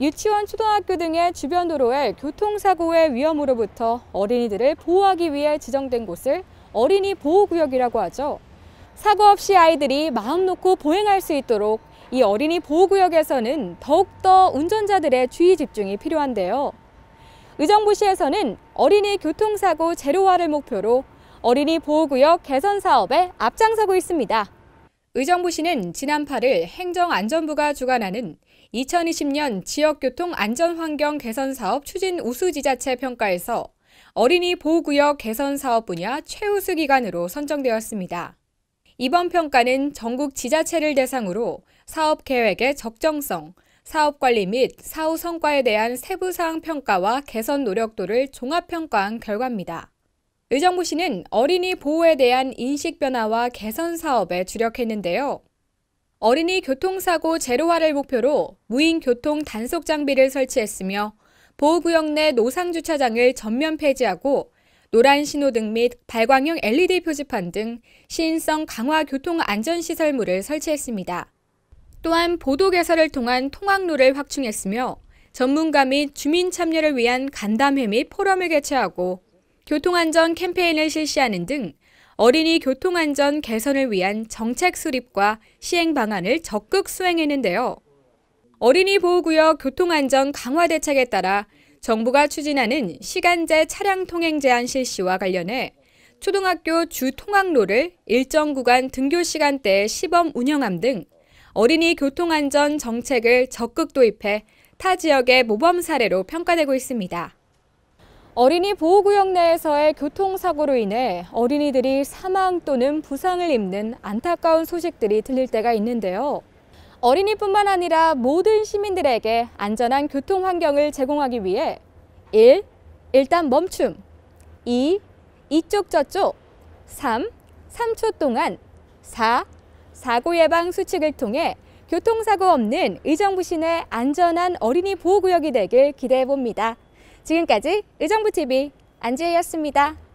유치원, 초등학교 등의 주변 도로에 교통사고의 위험으로부터 어린이들을 보호하기 위해 지정된 곳을 어린이 보호구역이라고 하죠. 사고 없이 아이들이 마음 놓고 보행할 수 있도록 이 어린이 보호구역에서는 더욱더 운전자들의 주의 집중이 필요한데요. 의정부시에서는 어린이 교통사고 제로화를 목표로 어린이 보호구역 개선 사업에 앞장서고 있습니다. 의정부시는 지난 8일 행정안전부가 주관하는 2020년 지역교통 안전환경 개선 사업 추진 우수지자체 평가에서 어린이 보호구역 개선 사업 분야 최우수 기관으로 선정되었습니다. 이번 평가는 전국 지자체를 대상으로 사업 계획의 적정성, 사업 관리 및 사후 성과에 대한 세부 사항 평가와 개선 노력도를 종합 평가한 결과입니다. 의정부시는 어린이 보호에 대한 인식 변화와 개선 사업에 주력했는데요. 어린이 교통사고 제로화를 목표로 무인 교통 단속 장비를 설치했으며 보호구역 내 노상 주차장을 전면 폐지하고 노란 신호등 및 발광형 LED 표지판 등 시인성 강화 교통 안전 시설물을 설치했습니다. 또한 보도 개설을 통한 통학로를 확충했으며 전문가 및 주민 참여를 위한 간담회 및 포럼을 개최하고 교통안전 캠페인을 실시하는 등 어린이 교통안전 개선을 위한 정책 수립과 시행 방안을 적극 수행했는데요. 어린이 보호구역 교통안전 강화 대책에 따라 정부가 추진하는 시간제 차량 통행 제한 실시와 관련해 초등학교 주 통학로를 일정 구간 등교 시간대에 시범 운영함 등 어린이 교통안전 정책을 적극 도입해 타 지역의 모범 사례로 평가되고 있습니다. 어린이 보호구역 내에서의 교통사고로 인해 어린이들이 사망 또는 부상을 입는 안타까운 소식들이 들릴 때가 있는데요. 어린이뿐만 아니라 모든 시민들에게 안전한 교통 환경을 제공하기 위해 1. 일단 멈춤 2. 이쪽 저쪽 3. 3초 동안 4. 사고 예방 수칙을 통해 교통사고 없는 의정부 시내 안전한 어린이 보호구역이 되길 기대해 봅니다. 지금까지 의정부TV 안지혜였습니다.